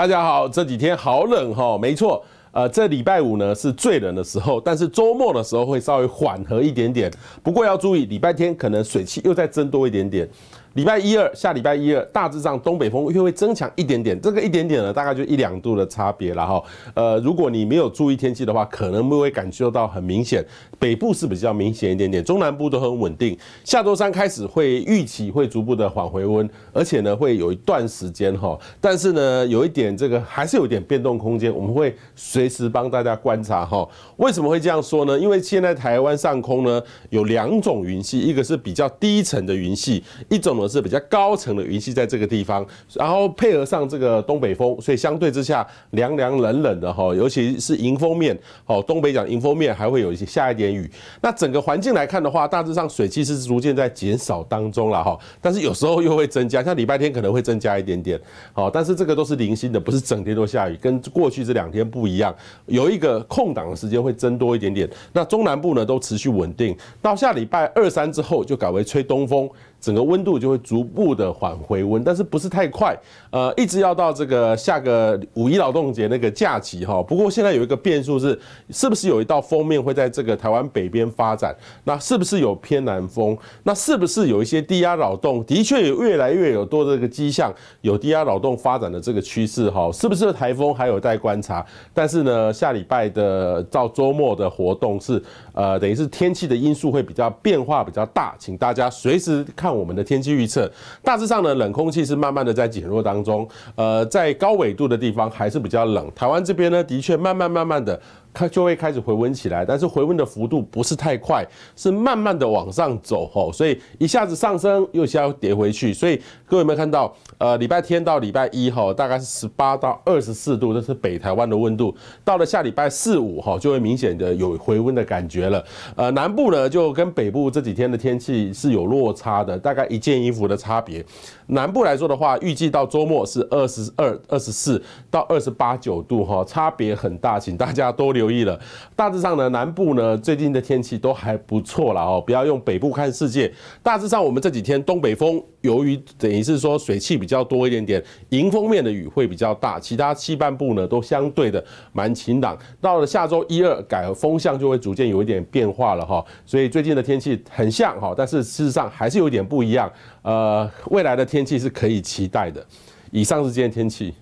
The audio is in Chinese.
大家好，这几天好冷哈，没错，呃，这礼拜五呢是最冷的时候，但是周末的时候会稍微缓和一点点，不过要注意礼拜天可能水汽又在增多一点点。礼拜一二，下礼拜一二，大致上东北风又会增强一点点，这个一点点呢，大概就一两度的差别了哈。呃，如果你没有注意天气的话，可能会感受到很明显，北部是比较明显一点点，中南部都很稳定。下周三开始会预期会逐步的缓回温，而且呢会有一段时间哈，但是呢有一点这个还是有点变动空间，我们会随时帮大家观察哈。为什么会这样说呢？因为现在台湾上空呢有两种云系，一个是比较低层的云系，一种。是比较高层的云系在这个地方，然后配合上这个东北风，所以相对之下凉凉冷冷的哈，尤其是迎风面哦，东北角迎风面还会有一些下一点雨。那整个环境来看的话，大致上水汽是逐渐在减少当中了哈，但是有时候又会增加，像礼拜天可能会增加一点点哦，但是这个都是零星的，不是整天都下雨，跟过去这两天不一样，有一个空档的时间会增多一点点。那中南部呢都持续稳定，到下礼拜二三之后就改为吹东风，整个温度就。会逐步的缓回温，但是不是太快？呃，一直要到这个下个五一劳动节那个假期哈。不过现在有一个变数是，是不是有一道封面会在这个台湾北边发展？那是不是有偏南风？那是不是有一些低压扰动？的确有越来越有多的这个迹象，有低压扰动发展的这个趋势哈。是不是台风还有待观察？但是呢，下礼拜的到周末的活动是呃，等于是天气的因素会比较变化比较大，请大家随时看我们的天气预。预测大致上呢，冷空气是慢慢的在减弱当中，呃，在高纬度的地方还是比较冷，台湾这边呢，的确慢慢慢慢的。它就会开始回温起来，但是回温的幅度不是太快，是慢慢的往上走吼，所以一下子上升又下跌回去，所以各位有没有看到？呃，礼拜天到礼拜一哈，大概是十八到二十四度，这是北台湾的温度，到了下礼拜四五哈，就会明显的有回温的感觉了。呃，南部呢就跟北部这几天的天气是有落差的，大概一件衣服的差别。南部来说的话，预计到周末是二十二、二十四到二十八九度哈，差别很大，请大家多留。留意了，大致上呢，南部呢最近的天气都还不错了哦。不要用北部看世界。大致上，我们这几天东北风，由于等于是说水汽比较多一点点，迎风面的雨会比较大。其他西半部呢都相对的蛮晴朗。到了下周一二，改风向就会逐渐有一点变化了哈。所以最近的天气很像哈，但是事实上还是有点不一样。呃，未来的天气是可以期待的。以上是今天天气。